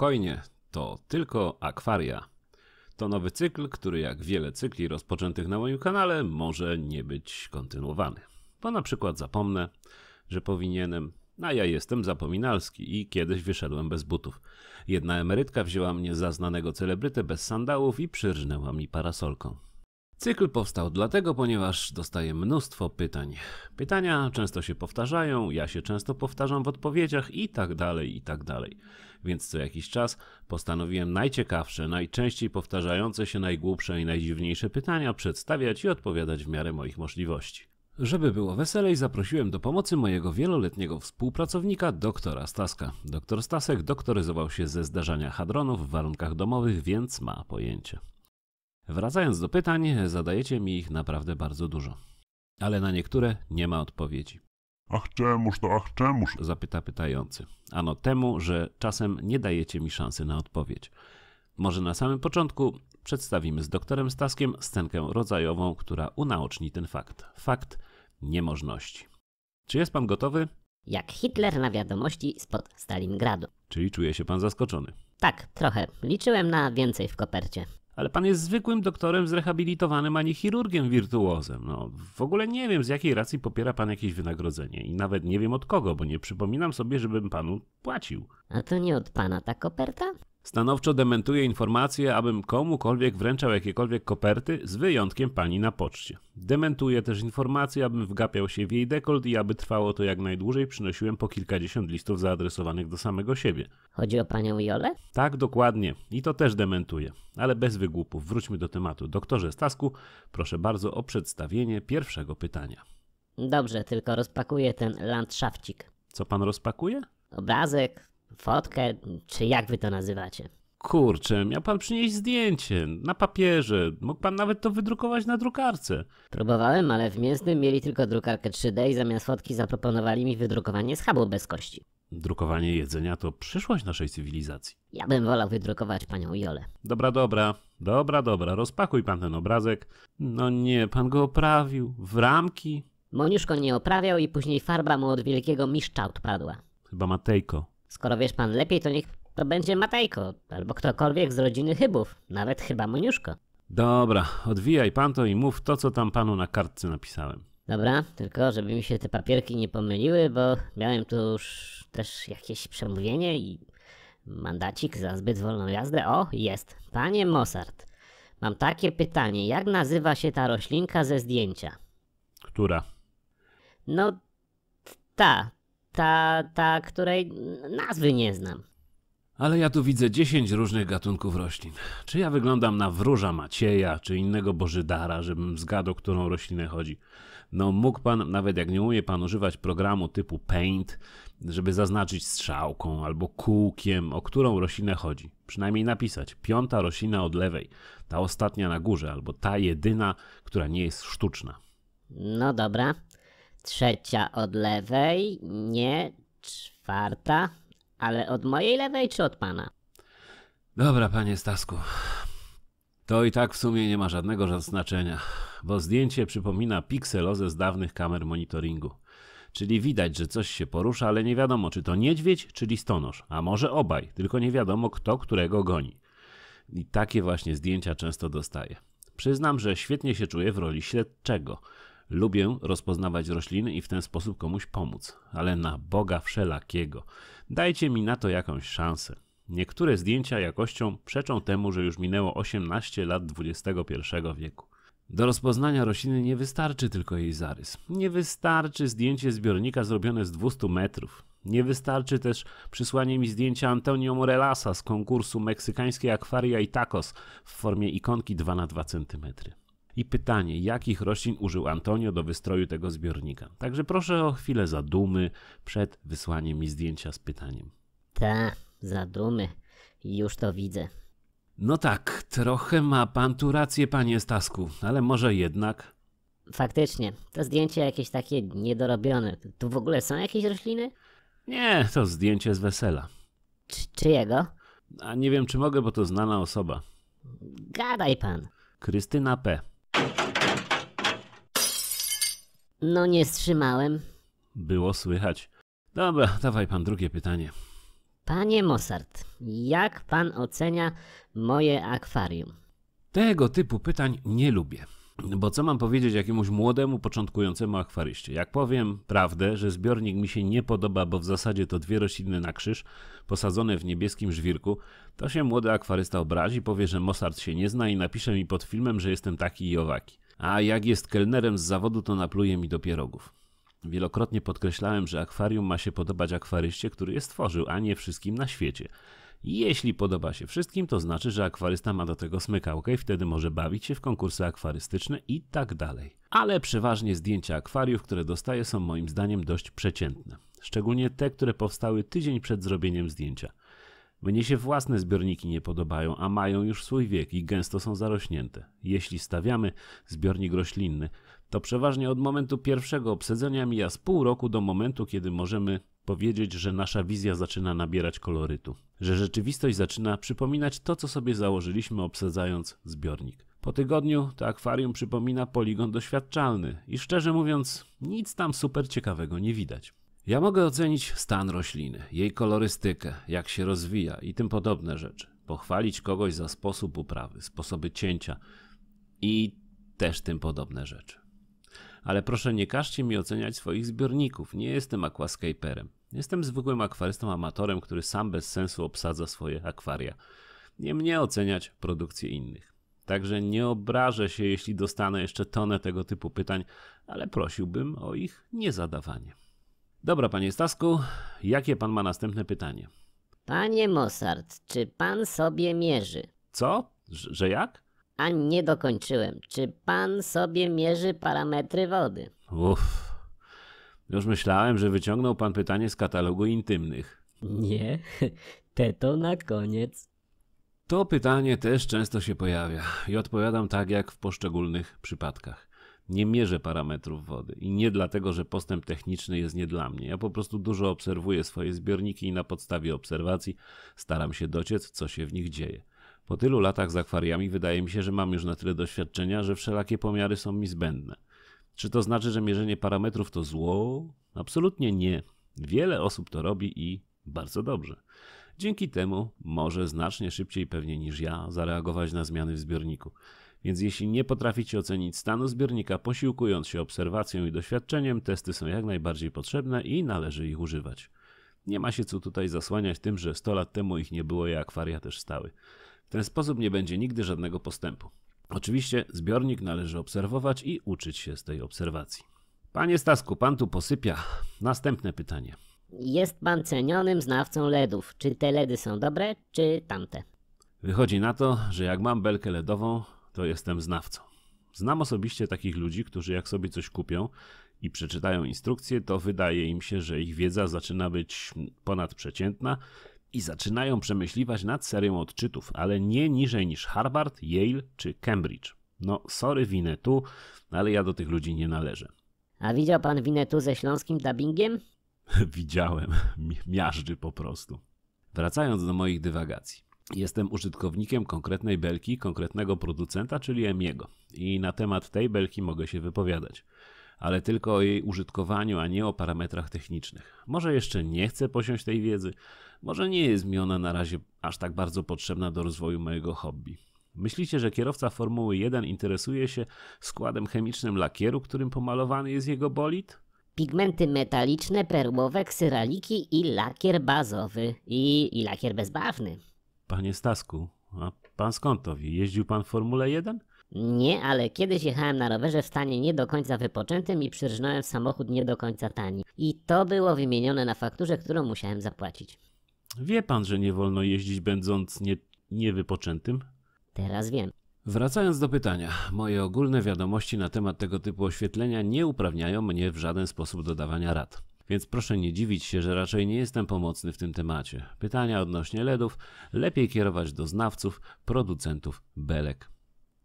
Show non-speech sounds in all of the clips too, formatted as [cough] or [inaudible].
spokojnie, to tylko akwaria. To nowy cykl, który jak wiele cykli rozpoczętych na moim kanale może nie być kontynuowany. Bo na przykład zapomnę, że powinienem, a ja jestem zapominalski i kiedyś wyszedłem bez butów. Jedna emerytka wzięła mnie za znanego celebrytę bez sandałów i przyrżnęła mi parasolką. Cykl powstał dlatego, ponieważ dostaję mnóstwo pytań. Pytania często się powtarzają, ja się często powtarzam w odpowiedziach i tak dalej, i tak dalej. Więc co jakiś czas postanowiłem najciekawsze, najczęściej powtarzające się najgłupsze i najdziwniejsze pytania przedstawiać i odpowiadać w miarę moich możliwości. Żeby było weselej, zaprosiłem do pomocy mojego wieloletniego współpracownika, doktora Staska. Doktor Stasek doktoryzował się ze zdarzania hadronów w warunkach domowych, więc ma pojęcie. Wracając do pytań, zadajecie mi ich naprawdę bardzo dużo. Ale na niektóre nie ma odpowiedzi. Ach czemuż to, ach czemuż? Zapyta pytający. Ano temu, że czasem nie dajecie mi szansy na odpowiedź. Może na samym początku przedstawimy z doktorem Staskiem scenkę rodzajową, która unaoczni ten fakt. Fakt niemożności. Czy jest pan gotowy? Jak Hitler na wiadomości spod Stalingradu. Czyli czuje się pan zaskoczony? Tak, trochę. Liczyłem na więcej w kopercie ale pan jest zwykłym doktorem zrehabilitowanym, a nie chirurgiem wirtuozem. No, w ogóle nie wiem, z jakiej racji popiera pan jakieś wynagrodzenie i nawet nie wiem od kogo, bo nie przypominam sobie, żebym panu płacił. A to nie od pana ta koperta? Stanowczo dementuję informację, abym komukolwiek wręczał jakiekolwiek koperty, z wyjątkiem pani na poczcie. Dementuję też informację, abym wgapiał się w jej dekolt i aby trwało to jak najdłużej, przynosiłem po kilkadziesiąt listów zaadresowanych do samego siebie. Chodzi o panią Jolę? Tak, dokładnie. I to też dementuję. Ale bez wygłupów, wróćmy do tematu. Doktorze Stasku, proszę bardzo o przedstawienie pierwszego pytania. Dobrze, tylko rozpakuję ten landszafcik. Co pan rozpakuje? Obrazek, fotkę, czy jak wy to nazywacie? Kurczę, miał pan przynieść zdjęcie na papierze. Mógł pan nawet to wydrukować na drukarce. Próbowałem, ale w Mięsnym mieli tylko drukarkę 3D i zamiast fotki zaproponowali mi wydrukowanie schabu bez kości. Drukowanie jedzenia to przyszłość naszej cywilizacji. Ja bym wolał wydrukować panią Jolę. Dobra, dobra, dobra, dobra, rozpakuj pan ten obrazek. No nie, pan go oprawił. W ramki. Moniuszko nie oprawiał i później farba mu od wielkiego miszcza odpadła. Chyba Matejko. Skoro wiesz pan lepiej, to niech to będzie Matejko, albo ktokolwiek z rodziny Chybów, nawet chyba Moniuszko. Dobra, odwijaj pan to i mów to, co tam panu na kartce napisałem. Dobra, tylko żeby mi się te papierki nie pomyliły, bo miałem tu już też jakieś przemówienie i mandacik za zbyt wolną jazdę. O, jest. Panie Mossart, mam takie pytanie. Jak nazywa się ta roślinka ze zdjęcia? Która? No, ta, ta, ta, której nazwy nie znam. Ale ja tu widzę 10 różnych gatunków roślin. Czy ja wyglądam na wróża Macieja, czy innego bożydara, żebym zgadł, którą roślinę chodzi? No mógł pan, nawet jak nie umie pan używać programu typu Paint, żeby zaznaczyć strzałką albo kółkiem, o którą roślinę chodzi. Przynajmniej napisać. Piąta roślina od lewej, ta ostatnia na górze, albo ta jedyna, która nie jest sztuczna. No dobra, Trzecia od lewej, nie, czwarta, ale od mojej lewej czy od pana? Dobra, panie Stasku. To i tak w sumie nie ma żadnego znaczenia, bo zdjęcie przypomina pikselozę z dawnych kamer monitoringu. Czyli widać, że coś się porusza, ale nie wiadomo, czy to niedźwiedź, czy listonosz, a może obaj, tylko nie wiadomo, kto którego goni. I takie właśnie zdjęcia często dostaję. Przyznam, że świetnie się czuję w roli śledczego. Lubię rozpoznawać rośliny i w ten sposób komuś pomóc, ale na Boga wszelakiego. Dajcie mi na to jakąś szansę. Niektóre zdjęcia jakością przeczą temu, że już minęło 18 lat XXI wieku. Do rozpoznania rośliny nie wystarczy tylko jej zarys. Nie wystarczy zdjęcie zbiornika zrobione z 200 metrów. Nie wystarczy też przysłanie mi zdjęcia Antonio Morelasa z konkursu Meksykańskie akwaria i tacos w formie ikonki 2 na 2 cm. I pytanie, jakich roślin użył Antonio do wystroju tego zbiornika? Także proszę o chwilę zadumy przed wysłaniem mi zdjęcia z pytaniem. Ta, zadumy. Już to widzę. No tak, trochę ma pan tu rację, panie Stasku, ale może jednak. Faktycznie, to zdjęcie jakieś takie niedorobione. Tu w ogóle są jakieś rośliny? Nie, to zdjęcie z wesela. C czyjego? A nie wiem, czy mogę, bo to znana osoba. Gadaj pan. Krystyna P. No nie strzymałem. Było słychać. Dobra, dawaj pan drugie pytanie. Panie Mossart, jak pan ocenia moje akwarium? Tego typu pytań nie lubię. Bo co mam powiedzieć jakiemuś młodemu, początkującemu akwaryście? Jak powiem prawdę, że zbiornik mi się nie podoba, bo w zasadzie to dwie rośliny na krzyż, posadzone w niebieskim żwirku, to się młody akwarysta obrazi, powie, że Mossart się nie zna i napisze mi pod filmem, że jestem taki i owaki a jak jest kelnerem z zawodu, to napluje mi do pierogów. Wielokrotnie podkreślałem, że akwarium ma się podobać akwaryście, który je stworzył, a nie wszystkim na świecie. Jeśli podoba się wszystkim, to znaczy, że akwarysta ma do tego smykałkę i wtedy może bawić się w konkursy akwarystyczne i tak dalej. Ale przeważnie zdjęcia akwariów, które dostaję są moim zdaniem dość przeciętne. Szczególnie te, które powstały tydzień przed zrobieniem zdjęcia. Mnie się własne zbiorniki nie podobają, a mają już swój wiek i gęsto są zarośnięte. Jeśli stawiamy zbiornik roślinny, to przeważnie od momentu pierwszego obsedzenia mija z pół roku do momentu, kiedy możemy powiedzieć, że nasza wizja zaczyna nabierać kolorytu, że rzeczywistość zaczyna przypominać to, co sobie założyliśmy obsadzając zbiornik. Po tygodniu to akwarium przypomina poligon doświadczalny i szczerze mówiąc, nic tam super ciekawego nie widać. Ja mogę ocenić stan rośliny, jej kolorystykę, jak się rozwija i tym podobne rzeczy. Pochwalić kogoś za sposób uprawy, sposoby cięcia i też tym podobne rzeczy. Ale proszę nie każcie mi oceniać swoich zbiorników, nie jestem aquascaperem. Jestem zwykłym akwarystą amatorem, który sam bez sensu obsadza swoje akwaria. Nie mnie oceniać produkcję innych. Także nie obrażę się, jeśli dostanę jeszcze tonę tego typu pytań, ale prosiłbym o ich niezadawanie. Dobra, panie Stasku, jakie pan ma następne pytanie? Panie Mossart, czy pan sobie mierzy? Co? że jak? A nie dokończyłem. Czy pan sobie mierzy parametry wody? Uff. Już myślałem, że wyciągnął pan pytanie z katalogu intymnych. Nie, [laughs] te to na koniec. To pytanie też często się pojawia i odpowiadam tak jak w poszczególnych przypadkach nie mierzę parametrów wody i nie dlatego, że postęp techniczny jest nie dla mnie. Ja po prostu dużo obserwuję swoje zbiorniki i na podstawie obserwacji staram się dociec, co się w nich dzieje. Po tylu latach z akwariami wydaje mi się, że mam już na tyle doświadczenia, że wszelakie pomiary są mi zbędne. Czy to znaczy, że mierzenie parametrów to zło? Absolutnie nie. Wiele osób to robi i bardzo dobrze. Dzięki temu może znacznie szybciej pewnie niż ja zareagować na zmiany w zbiorniku. Więc jeśli nie potraficie ocenić stanu zbiornika, posiłkując się obserwacją i doświadczeniem, testy są jak najbardziej potrzebne i należy ich używać. Nie ma się co tutaj zasłaniać tym, że 100 lat temu ich nie było i akwaria też stały. W ten sposób nie będzie nigdy żadnego postępu. Oczywiście zbiornik należy obserwować i uczyć się z tej obserwacji. Panie Stasku, pan tu posypia. Następne pytanie. Jest pan cenionym znawcą LEDów. Czy te LEDy są dobre, czy tamte? Wychodzi na to, że jak mam belkę LEDową, to jestem znawcą. Znam osobiście takich ludzi, którzy jak sobie coś kupią i przeczytają instrukcję, to wydaje im się, że ich wiedza zaczyna być ponadprzeciętna i zaczynają przemyśliwać nad serią odczytów, ale nie niżej niż Harvard, Yale czy Cambridge. No, sorry Winetu, ale ja do tych ludzi nie należę. A widział pan Winetu ze śląskim dubbingiem? [laughs] Widziałem, miażdży po prostu. Wracając do moich dywagacji jestem użytkownikiem konkretnej belki, konkretnego producenta, czyli EMIEGO. I na temat tej belki mogę się wypowiadać, ale tylko o jej użytkowaniu, a nie o parametrach technicznych. Może jeszcze nie chcę posiąść tej wiedzy, może nie jest mi ona na razie aż tak bardzo potrzebna do rozwoju mojego hobby. Myślicie, że kierowca Formuły 1 interesuje się składem chemicznym lakieru, którym pomalowany jest jego bolid? pigmenty metaliczne, perłowe, ksyraliki i lakier bazowy. I, i lakier bezbarwny. Panie Stasku, a pan skąd to wie? Jeździł pan w Formule 1? Nie, ale kiedyś jechałem na rowerze w stanie nie do końca wypoczętym i przyrżnąłem samochód nie do końca tani. I to było wymienione na fakturze, którą musiałem zapłacić. Wie pan, że nie wolno jeździć będąc nie, niewypoczętym? Teraz wiem. Wracając do pytania, moje ogólne wiadomości na temat tego typu oświetlenia nie uprawniają mnie w żaden sposób do dawania rad więc proszę nie dziwić się, że raczej nie jestem pomocny w tym temacie. Pytania odnośnie LEDów lepiej kierować do znawców, producentów belek.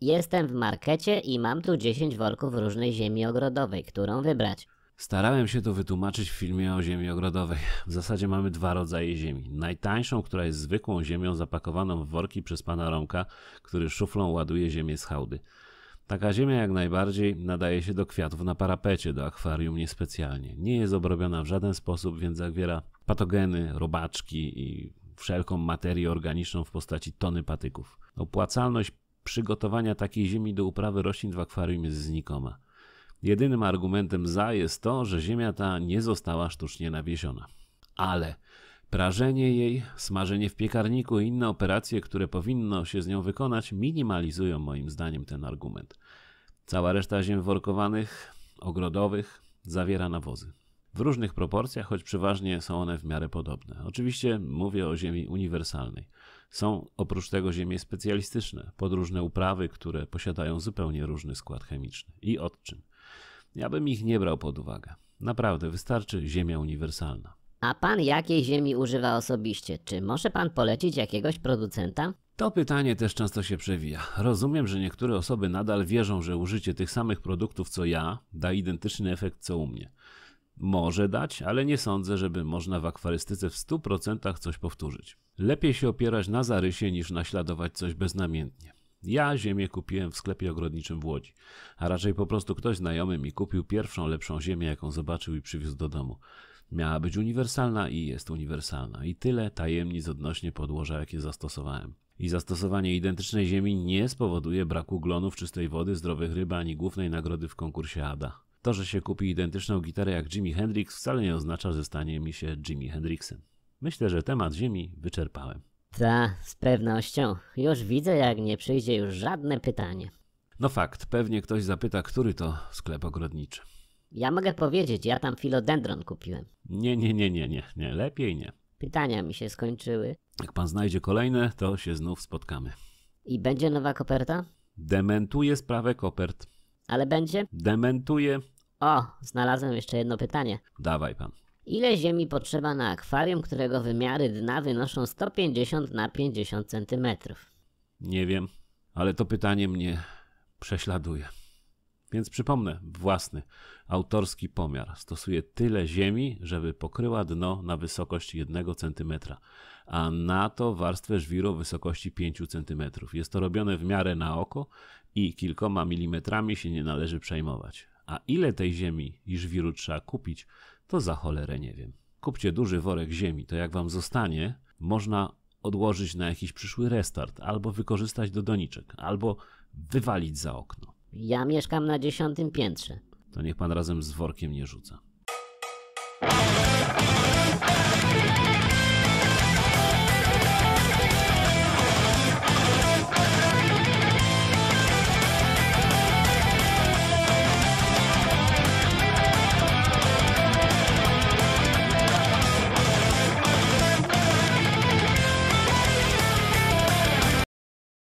Jestem w markecie i mam tu 10 worków różnej ziemi ogrodowej, którą wybrać. Starałem się to wytłumaczyć w filmie o ziemi ogrodowej. W zasadzie mamy dwa rodzaje ziemi. Najtańszą, która jest zwykłą ziemią zapakowaną w worki przez pana Romka, który szuflą ładuje ziemię z hałdy. Taka ziemia jak najbardziej nadaje się do kwiatów na parapecie, do akwarium niespecjalnie. Nie jest obrobiona w żaden sposób, więc zawiera patogeny, robaczki i wszelką materię organiczną w postaci tony patyków. Opłacalność przygotowania takiej ziemi do uprawy roślin w akwarium jest znikoma. Jedynym argumentem za jest to, że ziemia ta nie została sztucznie nawiesiona. Ale Prażenie jej, smażenie w piekarniku i inne operacje, które powinno się z nią wykonać, minimalizują moim zdaniem ten argument. Cała reszta ziem workowanych, ogrodowych zawiera nawozy. W różnych proporcjach, choć przeważnie są one w miarę podobne. Oczywiście mówię o ziemi uniwersalnej. Są oprócz tego ziemie specjalistyczne, podróżne uprawy, które posiadają zupełnie różny skład chemiczny i odczyn. Ja bym ich nie brał pod uwagę. Naprawdę wystarczy ziemia uniwersalna. A pan jakiej ziemi używa osobiście? Czy może pan polecić jakiegoś producenta? To pytanie też często się przewija. Rozumiem, że niektóre osoby nadal wierzą, że użycie tych samych produktów co ja da identyczny efekt co u mnie. Może dać, ale nie sądzę, żeby można w akwarystyce w 100% coś powtórzyć. Lepiej się opierać na zarysie niż naśladować coś beznamiętnie. Ja ziemię kupiłem w sklepie ogrodniczym w Łodzi, a raczej po prostu ktoś znajomy mi kupił pierwszą lepszą ziemię, jaką zobaczył i przywiózł do domu miała być uniwersalna i jest uniwersalna. I tyle tajemnic odnośnie podłoża, jakie zastosowałem. I zastosowanie identycznej ziemi nie spowoduje braku glonów czystej wody, zdrowych ryb ani głównej nagrody w konkursie ADA. To, że się kupi identyczną gitarę jak Jimi Hendrix wcale nie oznacza, że stanie mi się Jimi Hendrixem. Myślę, że temat ziemi wyczerpałem. Ta, z pewnością. Już widzę, jak nie przyjdzie już żadne pytanie. No fakt, pewnie ktoś zapyta, który to sklep ogrodniczy. Ja mogę powiedzieć, ja tam filodendron kupiłem. Nie, nie, nie, nie, nie, nie, lepiej nie. Pytania mi się skończyły. Jak pan znajdzie kolejne, to się znów spotkamy. I będzie nowa koperta? Dementuje sprawę kopert. Ale będzie? Dementuje. O, znalazłem jeszcze jedno pytanie. Dawaj pan. Ile ziemi potrzeba na akwarium, którego wymiary dna wynoszą 150 na 50 centymetrów? Nie wiem, ale to pytanie mnie prześladuje. Więc przypomnę, własny, autorski pomiar stosuje tyle ziemi, żeby pokryła dno na wysokość 1 cm, a na to warstwę żwiru o wysokości 5 cm. Jest to robione w miarę na oko i kilkoma milimetrami się nie należy przejmować. A ile tej ziemi i żwiru trzeba kupić, to za cholerę nie wiem. Kupcie duży worek ziemi, to jak wam zostanie, można odłożyć na jakiś przyszły restart, albo wykorzystać do doniczek, albo wywalić za okno. Ja mieszkam na dziesiątym piętrze. To niech pan razem z workiem nie rzuca.